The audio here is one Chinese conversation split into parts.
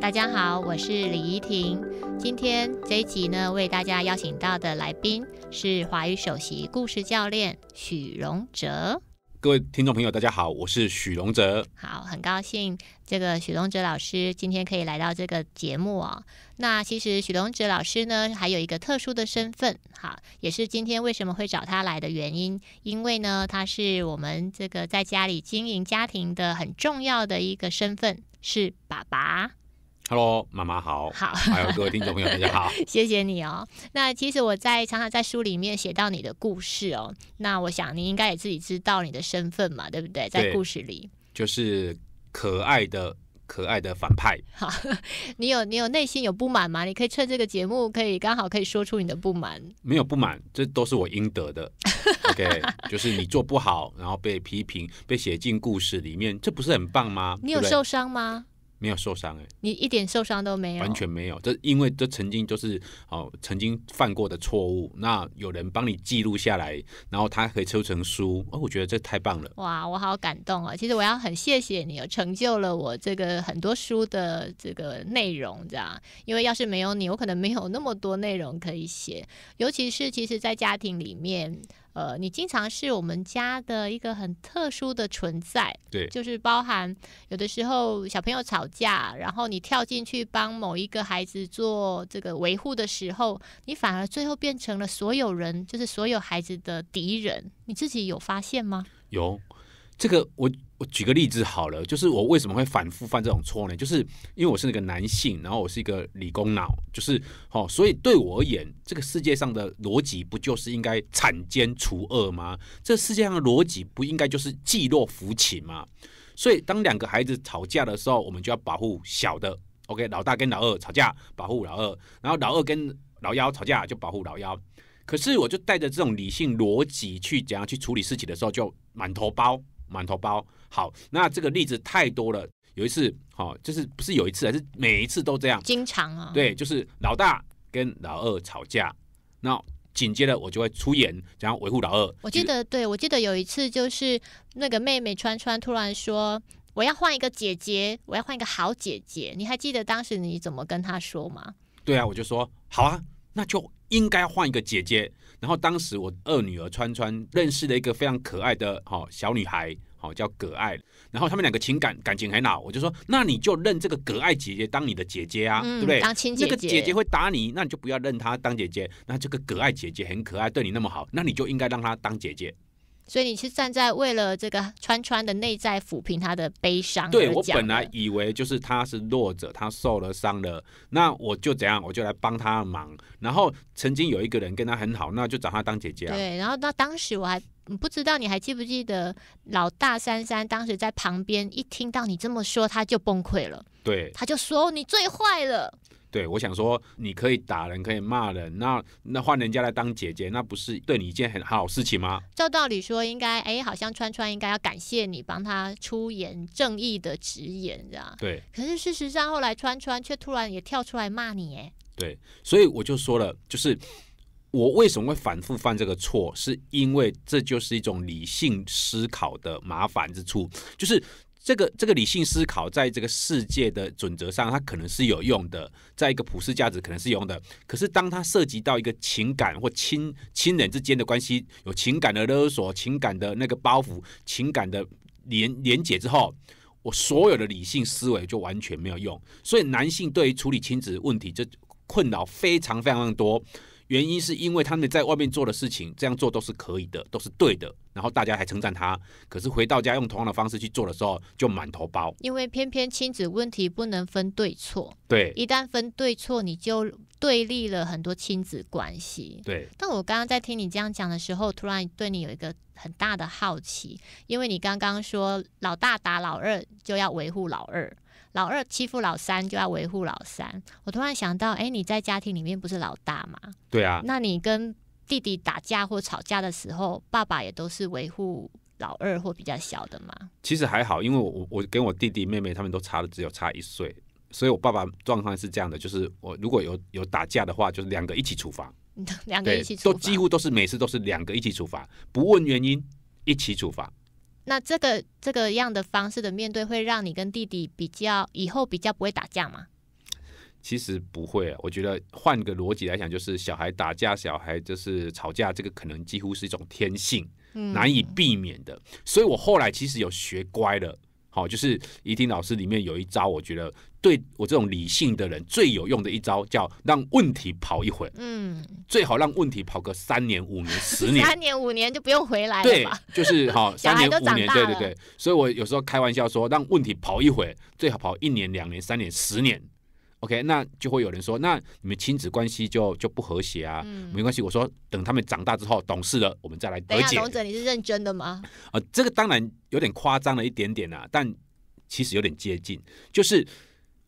大家好，我是李怡婷。今天这一集呢，为大家邀请到的来宾是华语首席故事教练许荣哲。各位听众朋友，大家好，我是许荣哲。好，很高兴这个许荣哲老师今天可以来到这个节目啊。那其实许荣哲老师呢，还有一个特殊的身份，哈，也是今天为什么会找他来的原因，因为呢，他是我们这个在家里经营家庭的很重要的一个身份，是爸爸。Hello，妈妈好，好，还有各位听众朋友大家好，谢谢你哦。那其实我在常常在书里面写到你的故事哦，那我想你应该也自己知道你的身份嘛，对不对？在故事里，就是可爱的可爱的反派。好，你有你有内心有不满吗？你可以趁这个节目，可以刚好可以说出你的不满。没有不满，这都是我应得的。OK，就是你做不好，然后被批评，被写进故事里面，这不是很棒吗？你有受伤吗？没有受伤哎，你一点受伤都没有，完全没有。这因为这曾经就是哦，曾经犯过的错误。那有人帮你记录下来，然后他可以抽成书。哦，我觉得这太棒了！哇，我好感动啊！其实我要很谢谢你哦，成就了我这个很多书的这个内容这样。因为要是没有你，我可能没有那么多内容可以写，尤其是其实，在家庭里面。呃，你经常是我们家的一个很特殊的存在，对，就是包含有的时候小朋友吵架，然后你跳进去帮某一个孩子做这个维护的时候，你反而最后变成了所有人，就是所有孩子的敌人。你自己有发现吗？有，这个我。举个例子好了，就是我为什么会反复犯这种错呢？就是因为我是那个男性，然后我是一个理工脑，就是哦，所以对我而言，这个世界上的逻辑不就是应该铲奸除恶吗？这世界上的逻辑不应该就是济弱扶起吗？所以当两个孩子吵架的时候，我们就要保护小的。OK，老大跟老二吵架，保护老二；然后老二跟老幺吵架，就保护老幺。可是我就带着这种理性逻辑去怎样去处理事情的时候，就满头包，满头包。好，那这个例子太多了。有一次，好，就是不是有一次，还是每一次都这样，经常啊。对，就是老大跟老二吵架，那紧接着我就会出言，然后维护老二。我记得，对，我记得有一次就是那个妹妹川川突然说：“我要换一个姐姐，我要换一个好姐姐。”你还记得当时你怎么跟她说吗？对啊，我就说好啊，那就应该换一个姐姐。然后当时我二女儿川川认识了一个非常可爱的哈小女孩。哦，叫葛爱，然后他们两个情感感情很好，我就说，那你就认这个葛爱姐姐当你的姐姐啊，对不对？当亲姐姐，这个姐姐会打你，那你就不要认她当姐姐。那这个葛爱姐姐很可爱，对你那么好，那你就应该让她当姐姐。所以你是站在为了这个川川的内在抚平他的悲伤。对我本来以为就是他是弱者，他受了伤了，那我就怎样，我就来帮他忙。然后曾经有一个人跟他很好，那就找他当姐姐啊。对，然后那当时我还不知道，你还记不记得老大珊珊当时在旁边一听到你这么说，他就崩溃了。对，他就说你最坏了。对，我想说，你可以打人，可以骂人，那那换人家来当姐姐，那不是对你一件很好事情吗？照道理说，应该，哎，好像川川应该要感谢你，帮他出言正义的直言，这样。对。可是事实上，后来川川却突然也跳出来骂你，哎。对。所以我就说了，就是我为什么会反复犯这个错，是因为这就是一种理性思考的麻烦之处，就是。这个这个理性思考在这个世界的准则上，它可能是有用的，在一个普世价值可能是有用的。可是，当它涉及到一个情感或亲亲人之间的关系，有情感的勒索、情感的那个包袱、情感的连连结之后，我所有的理性思维就完全没有用。所以，男性对于处理亲子问题，这困扰非常非常多。原因是因为他们在外面做的事情，这样做都是可以的，都是对的，然后大家还称赞他。可是回到家用同样的方式去做的时候，就满头包。因为偏偏亲子问题不能分对错，对，一旦分对错，你就对立了很多亲子关系。对。但我刚刚在听你这样讲的时候，突然对你有一个很大的好奇，因为你刚刚说老大打老二就要维护老二。老二欺负老三，就要维护老三。我突然想到，哎，你在家庭里面不是老大吗？对啊。那你跟弟弟打架或吵架的时候，爸爸也都是维护老二或比较小的吗？其实还好，因为我我跟我弟弟妹妹他们都差的只有差一岁，所以我爸爸状况是这样的，就是我如果有有打架的话，就是两个一起处罚，两个一起都几乎都是每次都是两个一起处罚，不问原因一起处罚。那这个这个样的方式的面对，会让你跟弟弟比较以后比较不会打架吗？其实不会啊，我觉得换个逻辑来讲，就是小孩打架、小孩就是吵架，这个可能几乎是一种天性，难以避免的。所以我后来其实有学乖了，好，就是怡婷老师里面有一招，我觉得。对我这种理性的人最有用的一招叫让问题跑一回，嗯，最好让问题跑个三年五年十年，三年五年就不用回来了。对，就是哈，三年五年，对对对。所以我有时候开玩笑说让问题跑一回，最好跑一年两年三年十年。OK，那就会有人说那你们亲子关系就就不和谐啊？没关系，我说等他们长大之后懂事了，我们再来和解。董者，你是认真的吗？啊，这个当然有点夸张了一点点啊，但其实有点接近，就是。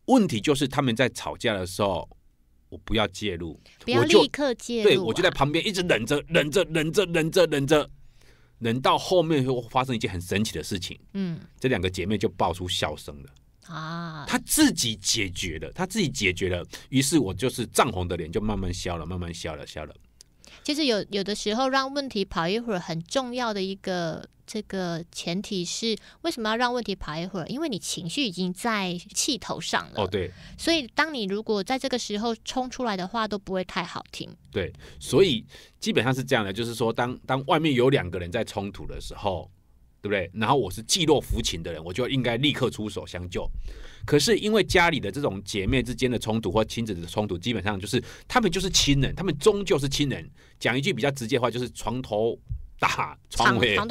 问题就是他们在吵架的时候，我不要介入，不要立刻介入，对我就在旁边一直忍着，忍着，忍着，忍着，忍着，忍到后面会发生一件很神奇的事情。嗯，这两个姐妹就爆出笑声了啊！她自己解决了，她自己解决了，于是我就是涨红的脸就慢慢消了，慢慢消了，消了。其实有有的时候让问题跑一会儿很重要的一个这个前提是为什么要让问题跑一会儿？因为你情绪已经在气头上了。哦，对。所以，当你如果在这个时候冲出来的话，都不会太好听。对，所以基本上是这样的，就是说，当当外面有两个人在冲突的时候。对不对？然后我是寂落扶情的人，我就应该立刻出手相救。可是因为家里的这种姐妹之间的冲突或亲子的冲突，基本上就是他们就是亲人，他们终究是亲人。讲一句比较直接的话，就是床头打床尾吵，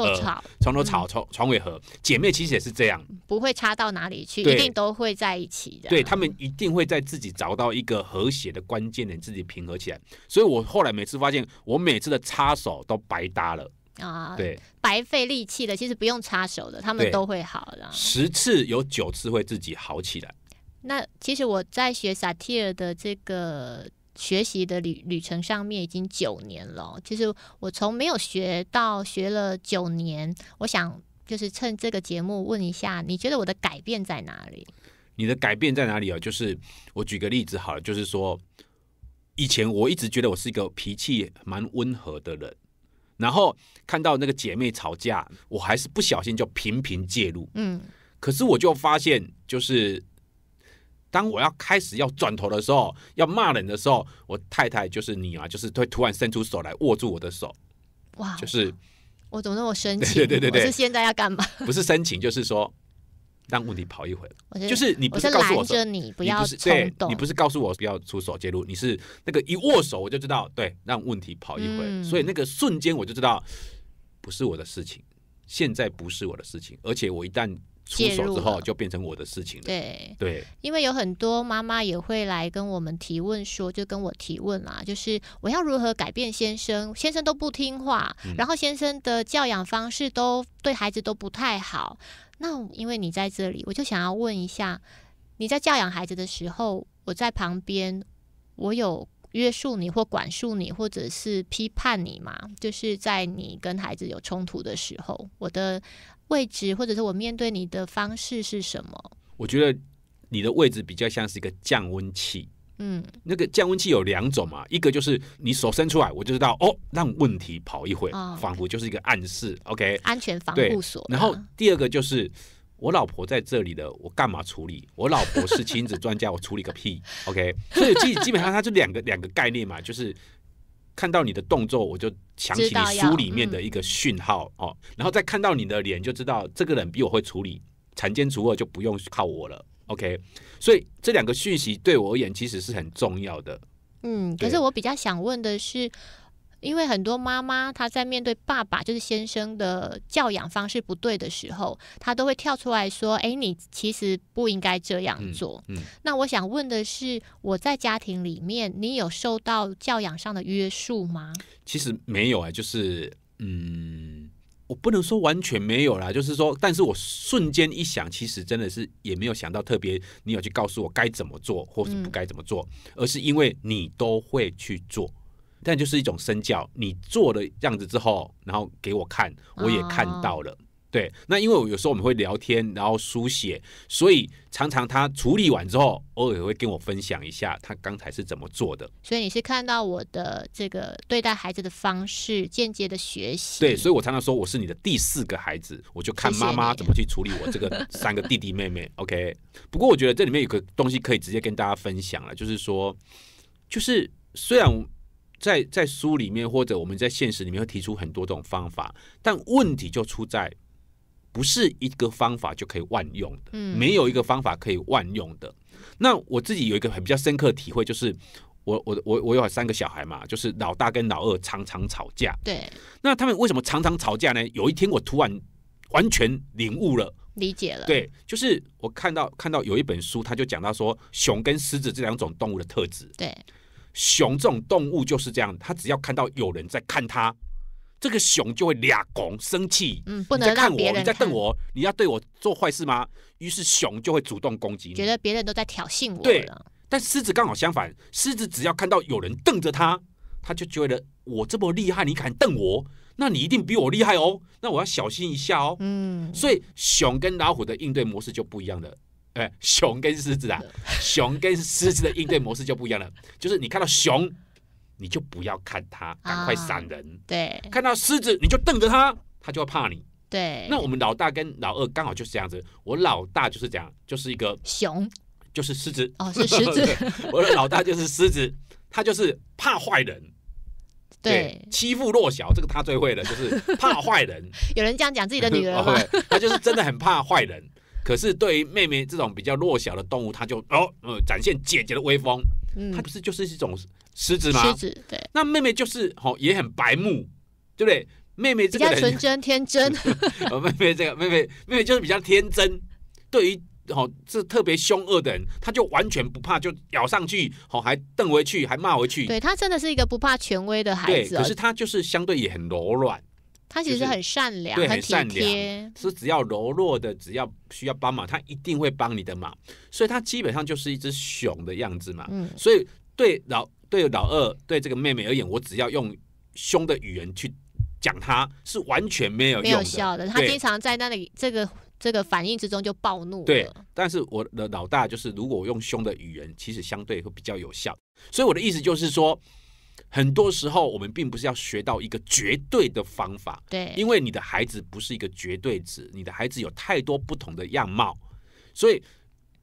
床头吵床床尾和。姐妹其实也是这样，不会差到哪里去，一定都会在一起的。对他们一定会在自己找到一个和谐的关键点，自己平和起来。所以我后来每次发现，我每次的插手都白搭了。啊，对，白费力气的，其实不用插手的，他们都会好的。十次有九次会自己好起来。那其实我在学萨提尔的这个学习的旅旅程上面已经九年了，其实我从没有学到学了九年。我想就是趁这个节目问一下，你觉得我的改变在哪里？你的改变在哪里哦？就是我举个例子好了，就是说以前我一直觉得我是一个脾气蛮温和的人。然后看到那个姐妹吵架，我还是不小心就频频介入。嗯，可是我就发现，就是当我要开始要转头的时候，要骂人的时候，我太太就是你啊，就是会突然伸出手来握住我的手。哇！就是我总那么深情？对对对对，是现在要干嘛？不是深情，就是说。让问题跑一回，就是你不是告诉我，你不要对你不是告诉我不要出手介入，你是那个一握手我就知道，对，让问题跑一回。所以那个瞬间我就知道，不是我的事情，现在不是我的事情，而且我一旦。出手之后就变成我的事情了。对对，因为有很多妈妈也会来跟我们提问，说就跟我提问啦，就是我要如何改变先生，先生都不听话，然后先生的教养方式都对孩子都不太好。那因为你在这里，我就想要问一下，你在教养孩子的时候，我在旁边，我有。约束你或管束你，或者是批判你嘛？就是在你跟孩子有冲突的时候，我的位置或者是我面对你的方式是什么？我觉得你的位置比较像是一个降温器。嗯，那个降温器有两种嘛，一个就是你手伸出来，我就知道哦，让问题跑一回，仿佛就是一个暗示。OK，安全防护所。然后第二个就是。我老婆在这里的，我干嘛处理？我老婆是亲子专家，我处理个屁。OK，所以基基本上，它就两个两个概念嘛，就是看到你的动作，我就想起你书里面的一个讯号哦，然后再看到你的脸，就知道这个人比我会处理残奸除恶，就不用靠我了。OK，所以这两个讯息对我而言其实是很重要的。嗯，可是我比较想问的是。因为很多妈妈，她在面对爸爸，就是先生的教养方式不对的时候，她都会跳出来说：“哎，你其实不应该这样做。”嗯，那我想问的是，我在家庭里面，你有受到教养上的约束吗？其实没有哎，就是嗯，我不能说完全没有啦，就是说，但是我瞬间一想，其实真的是也没有想到特别，你有去告诉我该怎么做或是不该怎么做，而是因为你都会去做。但就是一种身教，你做的样子之后，然后给我看，我也看到了。对，那因为我有时候我们会聊天，然后书写，所以常常他处理完之后，偶尔会跟我分享一下他刚才是怎么做的。所以你是看到我的这个对待孩子的方式，间接的学习。对，所以我常常说我是你的第四个孩子，我就看妈妈怎么去处理我这个三个弟弟妹妹。OK，不过我觉得这里面有个东西可以直接跟大家分享了，就是说，就是虽然。在在书里面，或者我们在现实里面，会提出很多种方法，但问题就出在，不是一个方法就可以万用的，嗯，没有一个方法可以万用的。那我自己有一个很比较深刻体会，就是我我我我有三个小孩嘛，就是老大跟老二常常吵架，对。那他们为什么常常吵架呢？有一天我突然完全领悟了，理解了，对，就是我看到看到有一本书，他就讲到说，熊跟狮子这两种动物的特质，对。熊这种动物就是这样，它只要看到有人在看它，这个熊就会俩拱生气。嗯，不能在看我，你在瞪我，你要对我做坏事吗？于是熊就会主动攻击。你，觉得别人都在挑衅我。对。但狮子刚好相反，狮子只要看到有人瞪着它，他就觉得我这么厉害，你敢瞪我？那你一定比我厉害哦。那我要小心一下哦。嗯。所以熊跟老虎的应对模式就不一样了。对，熊跟狮子啊，熊跟狮子的应对模式就不一样了。就是你看到熊，你就不要看它，赶快闪人。对，看到狮子，你就瞪着它，它就会怕你。对。那我们老大跟老二刚好就是这样子。我老大就是这样，就是一个熊，就是狮子。哦，是狮子。我的老大就是狮子，他就是怕坏人。对，欺负弱小，这个他最会了，就是怕坏人。有人这样讲自己的女儿，他就是真的很怕坏人。可是对于妹妹这种比较弱小的动物，它就哦呃展现姐姐的威风，它不是就是一种狮子吗？狮子对，那妹妹就是好也很白目，对不对？妹妹这个较纯真天真，妹妹这个妹妹妹妹就是比较天真，对于好这特别凶恶的人，他就完全不怕，就咬上去，好还瞪回去，还骂回去。对他真的是一个不怕权威的孩子，可是他就是相对也很柔软。他其实很善良，很体贴，是只要柔弱的，只要需要帮忙，他一定会帮你的忙。所以他基本上就是一只熊的样子嘛。所以对老对老二对这个妹妹而言，我只要用凶的语言去讲，他是完全没有没有效的。他经常在那里这个这个反应之中就暴怒。对，但是我的老大就是，如果我用凶的语言，其实相对会比较有效。所以我的意思就是说。很多时候，我们并不是要学到一个绝对的方法，对，因为你的孩子不是一个绝对值，你的孩子有太多不同的样貌，所以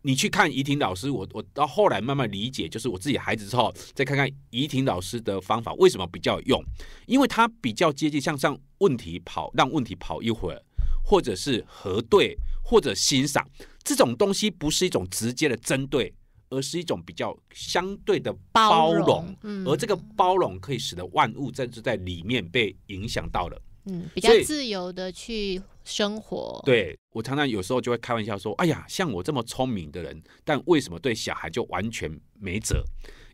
你去看怡婷老师，我我到后来慢慢理解，就是我自己孩子之后，再看看怡婷老师的方法为什么比较用，因为他比较接近向上问题跑，让问题跑一会儿，或者是核对或者欣赏这种东西，不是一种直接的针对。而是一种比较相对的包容，而这个包容可以使得万物甚至在里面被影响到了，嗯，比较自由的去生活。对我常常有时候就会开玩笑说：“哎呀，像我这么聪明的人，但为什么对小孩就完全没辙？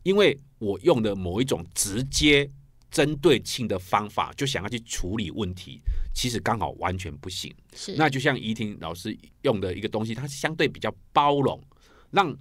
因为我用的某一种直接针对性的方法，就想要去处理问题，其实刚好完全不行。是那就像怡婷老师用的一个东西，它相对比较包容，让。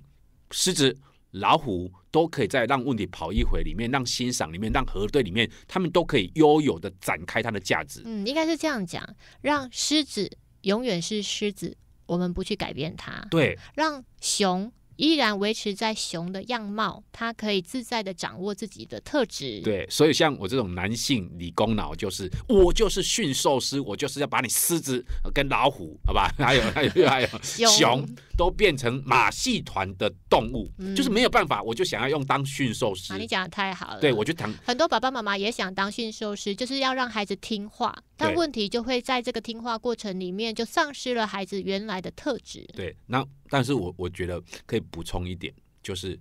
狮子、老虎都可以在让问题跑一回里面，让欣赏里面，让核对里面，他们都可以悠有的展开它的价值。嗯，应该是这样讲，让狮子永远是狮子，我们不去改变它。对，让熊。依然维持在熊的样貌，它可以自在的掌握自己的特质。对，所以像我这种男性理工脑，就是我就是驯兽师，我就是要把你狮子跟老虎，好吧，还有 还有还有熊，都变成马戏团的动物，就是没有办法，我就想要用当驯兽师。你讲的太好了，对我就当很多爸爸妈妈也想当驯兽师，就是要让孩子听话。但问题就会在这个听话过程里面，就丧失了孩子原来的特质。对，那但是我我觉得可以补充一点，就是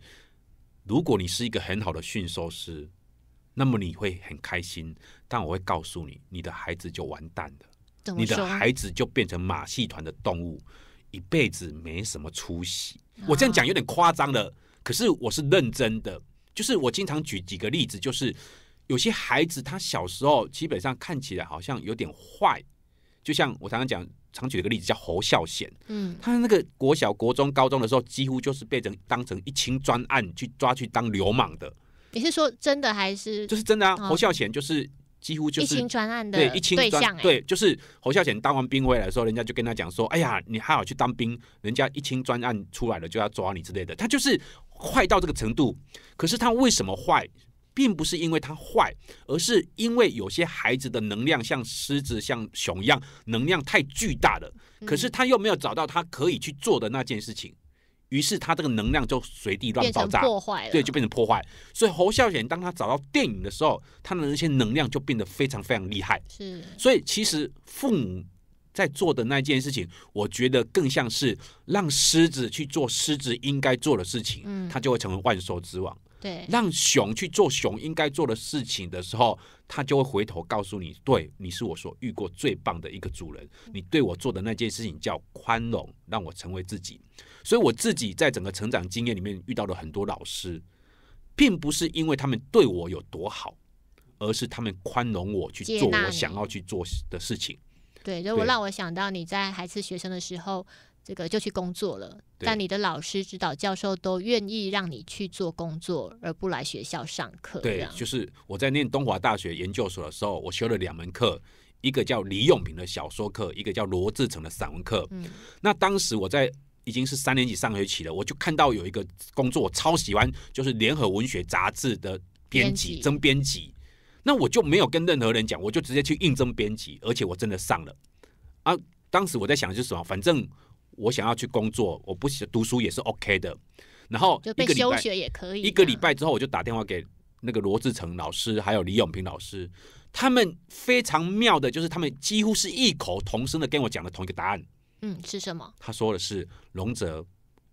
如果你是一个很好的驯兽师，那么你会很开心。但我会告诉你，你的孩子就完蛋了，你的孩子就变成马戏团的动物，一辈子没什么出息。我这样讲有点夸张了，可是我是认真的。就是我经常举几个例子，就是。有些孩子他小时候基本上看起来好像有点坏，就像我常常讲，常举一个例子叫侯孝贤，嗯，他那个国小、国中、高中的时候，几乎就是被人当成一清专案去抓去当流氓的。你是说真的还是？就是真的啊，侯孝贤就是几乎就是一清专案的对一清专对，就是侯孝贤当完兵回来的时候，人家就跟他讲说：“哎呀，你还好去当兵，人家一清专案出来了就要抓你之类的。”他就是坏到这个程度，可是他为什么坏？并不是因为他坏，而是因为有些孩子的能量像狮子、像熊一样，能量太巨大了。可是他又没有找到他可以去做的那件事情，于是他这个能量就随地乱爆炸，破坏，对，就变成破坏。所以侯孝贤当他找到电影的时候，他的那些能量就变得非常非常厉害。是，所以其实父母在做的那件事情，我觉得更像是让狮子去做狮子应该做的事情，嗯，他就会成为万兽之王。对，让熊去做熊应该做的事情的时候，他就会回头告诉你：，对，你是我所遇过最棒的一个主人。你对我做的那件事情叫宽容，让我成为自己。所以我自己在整个成长经验里面遇到了很多老师，并不是因为他们对我有多好，而是他们宽容我去做我想要去做的事情。对，如我让我想到你在还是学生的时候。这个就去工作了，但你的老师、指导教授都愿意让你去做工作，而不来学校上课。对，就是我在念东华大学研究所的时候，我修了两门课，一个叫李永平的小说课，一个叫罗志成的散文课。嗯，那当时我在已经是三年级上学期了，我就看到有一个工作，我超喜欢，就是联合文学杂志的编辑、征编辑。那我就没有跟任何人讲，我就直接去应征编辑，而且我真的上了。啊，当时我在想的是什么，反正。我想要去工作，我不想读书也是 OK 的。然后一个礼拜也可以，一个礼拜之后我就打电话给那个罗志成老师还有李永平老师，他们非常妙的就是他们几乎是异口同声的跟我讲了同一个答案。嗯，是什么？他说的是龙泽，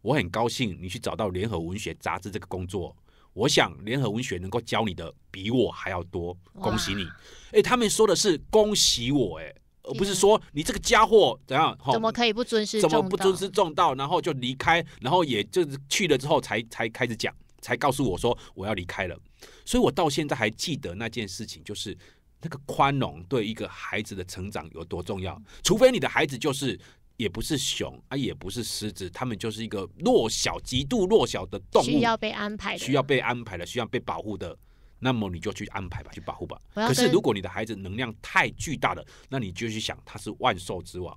我很高兴你去找到联合文学杂志这个工作。我想联合文学能够教你的比我还要多，恭喜你。哎，他们说的是恭喜我，哎。而不是说你这个家伙怎样？怎么可以不尊师？怎么不尊师重道？然后就离开，然后也就是去了之后才才开始讲，才告诉我说我要离开了。所以我到现在还记得那件事情，就是那个宽容对一个孩子的成长有多重要。除非你的孩子就是也不是熊啊，也不是狮子，他们就是一个弱小、极度弱小的动物，需要被安排，需要被安排的，需要被保护的。那么你就去安排吧，去保护吧。可是如果你的孩子能量太巨大了，那你就去想他是万兽之王。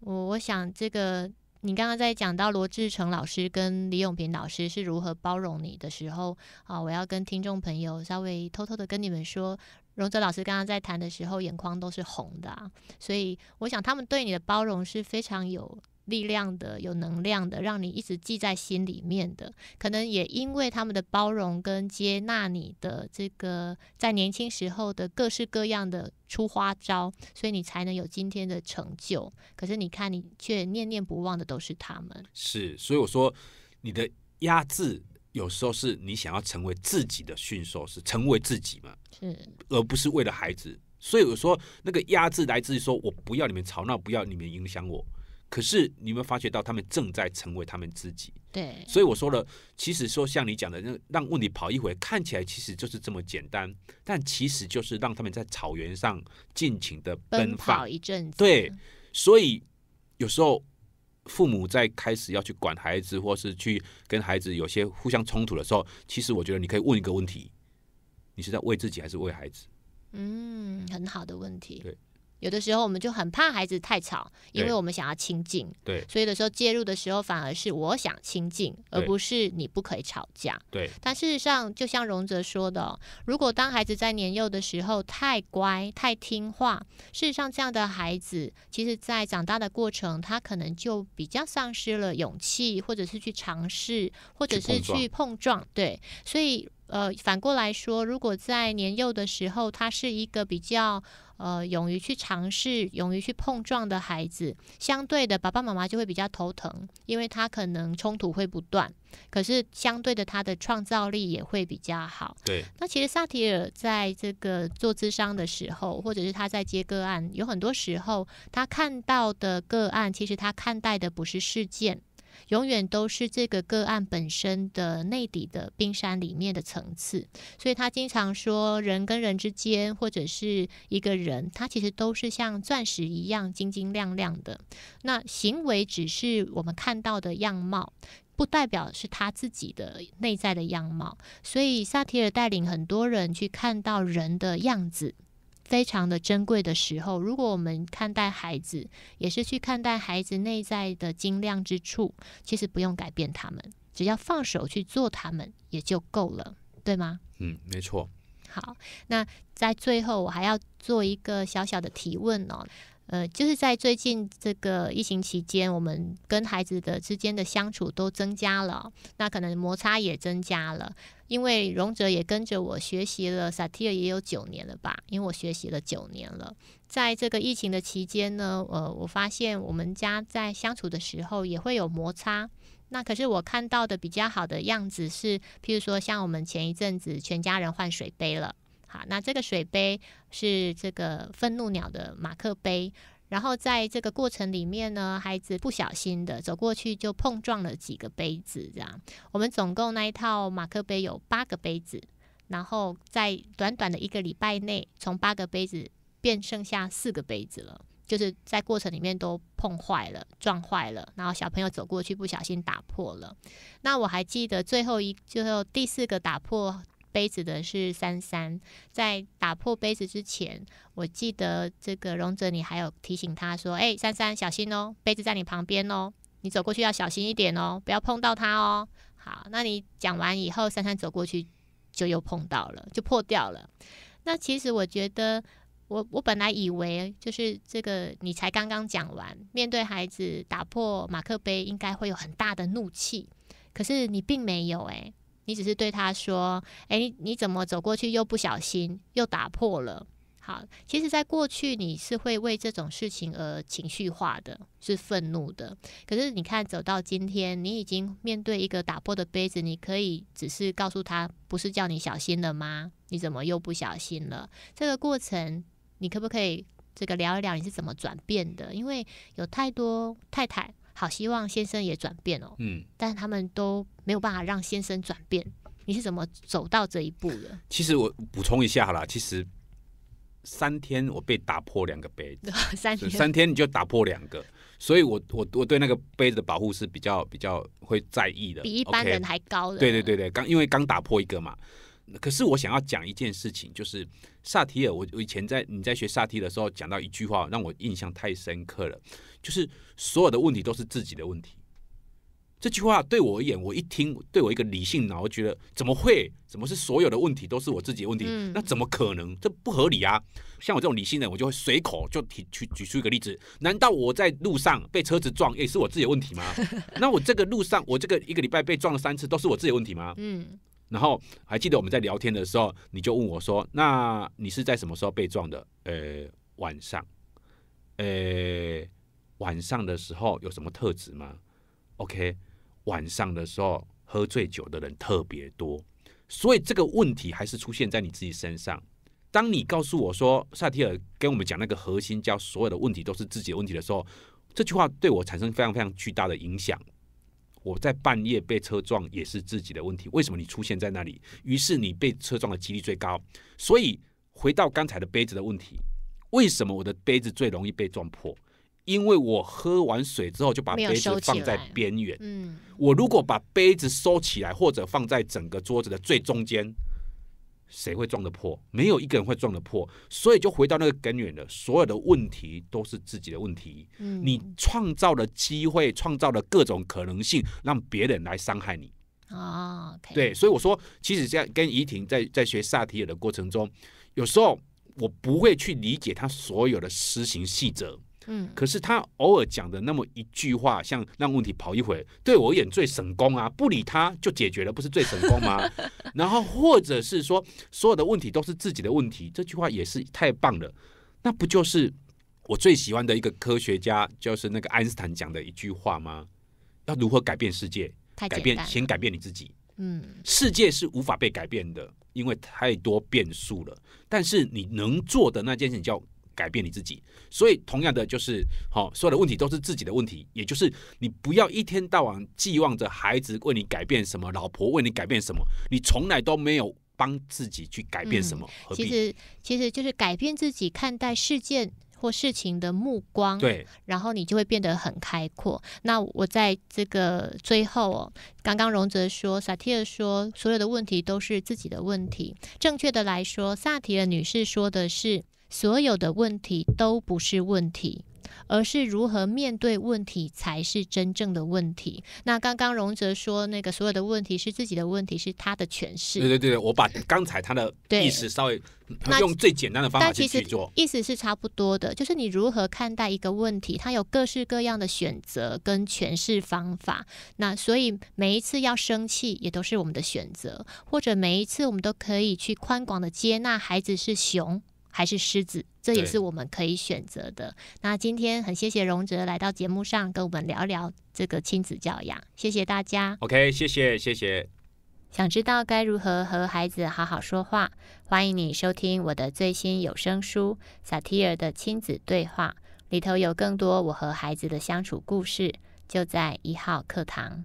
我我想这个，你刚刚在讲到罗志成老师跟李永平老师是如何包容你的时候啊，我要跟听众朋友稍微偷偷的跟你们说，荣泽老师刚刚在谈的时候眼眶都是红的，所以我想他们对你的包容是非常有。力量的、有能量的，让你一直记在心里面的，可能也因为他们的包容跟接纳你的这个，在年轻时候的各式各样的出花招，所以你才能有今天的成就。可是你看，你却念念不忘的都是他们。是，所以我说，你的压制有时候是你想要成为自己的驯兽师，成为自己嘛，是，而不是为了孩子。所以我说，那个压制来自于说我不要你们吵闹，不要你们影响我。可是，你有没有发觉到他们正在成为他们自己？对，所以我说了，其实说像你讲的，让让问题跑一回，看起来其实就是这么简单，但其实就是让他们在草原上尽情的奔跑一阵。子。对，所以有时候父母在开始要去管孩子，或是去跟孩子有些互相冲突的时候，其实我觉得你可以问一个问题：你是在为自己，还是为孩子？嗯，很好的问题。对。有的时候我们就很怕孩子太吵，因为我们想要亲近。对，所以的时候介入的时候反而是我想亲近，而不是你不可以吵架，对。但事实上，就像荣泽说的，如果当孩子在年幼的时候太乖太听话，事实上这样的孩子其实在长大的过程，他可能就比较丧失了勇气，或者是去尝试，或者是去碰撞，对。所以呃，反过来说，如果在年幼的时候他是一个比较。呃，勇于去尝试、勇于去碰撞的孩子，相对的爸爸妈妈就会比较头疼，因为他可能冲突会不断。可是相对的，他的创造力也会比较好。对。那其实萨提尔在这个做智商的时候，或者是他在接个案，有很多时候他看到的个案，其实他看待的不是事件。永远都是这个个案本身的内底的冰山里面的层次，所以他经常说，人跟人之间，或者是一个人，他其实都是像钻石一样晶晶亮亮的。那行为只是我们看到的样貌，不代表是他自己的内在的样貌。所以萨提尔带领很多人去看到人的样子。非常的珍贵的时候，如果我们看待孩子，也是去看待孩子内在的精亮之处，其实不用改变他们，只要放手去做，他们也就够了，对吗？嗯，没错。好，那在最后，我还要做一个小小的提问哦。呃，就是在最近这个疫情期间，我们跟孩子的之间的相处都增加了，那可能摩擦也增加了。因为荣哲也跟着我学习了萨提尔，也有九年了吧？因为我学习了九年了。在这个疫情的期间呢，呃，我发现我们家在相处的时候也会有摩擦。那可是我看到的比较好的样子是，譬如说像我们前一阵子全家人换水杯了。好，那这个水杯是这个愤怒鸟的马克杯，然后在这个过程里面呢，孩子不小心的走过去就碰撞了几个杯子，这样。我们总共那一套马克杯有八个杯子，然后在短短的一个礼拜内，从八个杯子变剩下四个杯子了，就是在过程里面都碰坏了、撞坏了，然后小朋友走过去不小心打破了。那我还记得最后一最后第四个打破。杯子的是珊珊，在打破杯子之前，我记得这个荣泽你还有提醒他说：“哎，珊珊小心哦，杯子在你旁边哦，你走过去要小心一点哦，不要碰到它哦。”好，那你讲完以后，珊珊走过去就又碰到了，就破掉了。那其实我觉得，我我本来以为就是这个你才刚刚讲完，面对孩子打破马克杯应该会有很大的怒气，可是你并没有诶。你只是对他说：“哎，你怎么走过去又不小心又打破了？”好，其实，在过去你是会为这种事情而情绪化的，是愤怒的。可是，你看走到今天，你已经面对一个打破的杯子，你可以只是告诉他：“不是叫你小心了吗？你怎么又不小心了？”这个过程，你可不可以这个聊一聊你是怎么转变的？因为有太多太太。好希望先生也转变哦，嗯，但是他们都没有办法让先生转变。你是怎么走到这一步的？其实我补充一下啦，其实三天我被打破两个杯，子，三天你就打破两个，所以我我我对那个杯子的保护是比较比较会在意的，比一般人还高。对对对对，刚因为刚打破一个嘛。可是我想要讲一件事情，就是萨提尔，我我以前在你在学萨提的时候讲到一句话，让我印象太深刻了，就是所有的问题都是自己的问题。这句话对我而言，我一听，对我一个理性脑，我觉得怎么会？怎么是所有的问题都是我自己的问题？那怎么可能？这不合理啊！像我这种理性人，我就会随口就提，去举出一个例子：，难道我在路上被车子撞，也是我自己的问题吗？那我这个路上，我这个一个礼拜被撞了三次，都是我自己的问题吗？嗯。然后还记得我们在聊天的时候，你就问我说：“那你是在什么时候被撞的？”呃，晚上，呃，晚上的时候有什么特质吗？OK，晚上的时候喝醉酒的人特别多，所以这个问题还是出现在你自己身上。当你告诉我说萨提尔跟我们讲那个核心，叫所有的问题都是自己的问题的时候，这句话对我产生非常非常巨大的影响。我在半夜被车撞也是自己的问题。为什么你出现在那里？于是你被车撞的几率最高。所以回到刚才的杯子的问题，为什么我的杯子最容易被撞破？因为我喝完水之后就把杯子放在边缘。嗯，我如果把杯子收起来或者放在整个桌子的最中间。谁会撞得破？没有一个人会撞得破，所以就回到那个根源了。所有的问题都是自己的问题。嗯，你创造了机会，创造了各种可能性，让别人来伤害你。哦，对，所以我说，其实像跟怡婷在在学萨提尔的过程中，有时候我不会去理解他所有的施行细则。嗯，可是他偶尔讲的那么一句话，像让问题跑一回，对我演最省功啊，不理他就解决了，不是最省功吗？然后或者是说，所有的问题都是自己的问题，这句话也是太棒了。那不就是我最喜欢的一个科学家，就是那个爱因斯坦讲的一句话吗？要如何改变世界？改变，先改变你自己。嗯，世界是无法被改变的，因为太多变数了。但是你能做的那件事叫。改变你自己，所以同样的就是，好，所有的问题都是自己的问题，也就是你不要一天到晚寄望着孩子为你改变什么，老婆为你改变什么，你从来都没有帮自己去改变什么。其实，其实就是改变自己看待事件或事情的目光，对，然后你就会变得很开阔。那我在这个最后，哦，刚刚荣泽说，萨提尔说，所有的问题都是自己的问题。正确的来说，萨提尔女士说的是。所有的问题都不是问题，而是如何面对问题才是真正的问题。那刚刚荣泽说，那个所有的问题是自己的问题，是他的诠释。对对对，我把刚才他的意思稍微用最简单的方法去做，意思是差不多的。就是你如何看待一个问题，它有各式各样的选择跟诠释方法。那所以每一次要生气，也都是我们的选择；或者每一次我们都可以去宽广的接纳，孩子是熊。还是狮子，这也是我们可以选择的。那今天很谢谢荣泽来到节目上跟我们聊聊这个亲子教养，谢谢大家。OK，谢谢谢谢。想知道该如何和孩子好好说话？欢迎你收听我的最新有声书《萨提尔的亲子对话》，里头有更多我和孩子的相处故事，就在一号课堂。